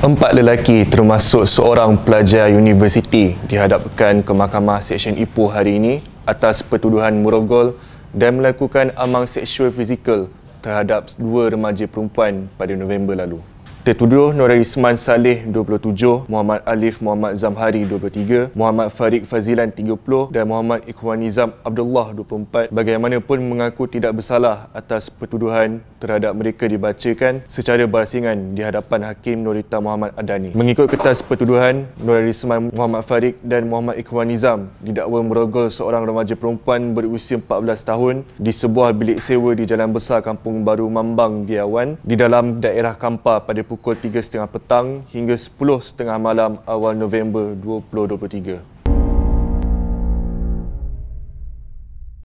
Empat lelaki termasuk seorang pelajar universiti dihadapkan ke mahkamah Seksyen Ipoh hari ini atas pertuduhan merogol dan melakukan amang seksual fizikal terhadap dua remaja perempuan pada November lalu. Tertuduh Nur Isman Saleh 27, Muhammad Alif Muhammad Zamhari 23, Muhammad Farid Fazilan 30 dan Muhammad Ikhwanizam Abdullah 24 bagaimanapun mengaku tidak bersalah atas pertuduhan terhadap mereka dibacakan secara berasingan di hadapan Hakim Nurita Muhammad Adani. Mengikut kertas pertuduhan, Nur Isman Muhammad Farid dan Muhammad Ikhwanizam didakwa merogol seorang remaja perempuan berusia 14 tahun di sebuah bilik sewa di Jalan Besar Kampung Baru Mambang Giawan di dalam daerah Kampar pada pukul 3.30 petang hingga 10.30 malam awal November 2023.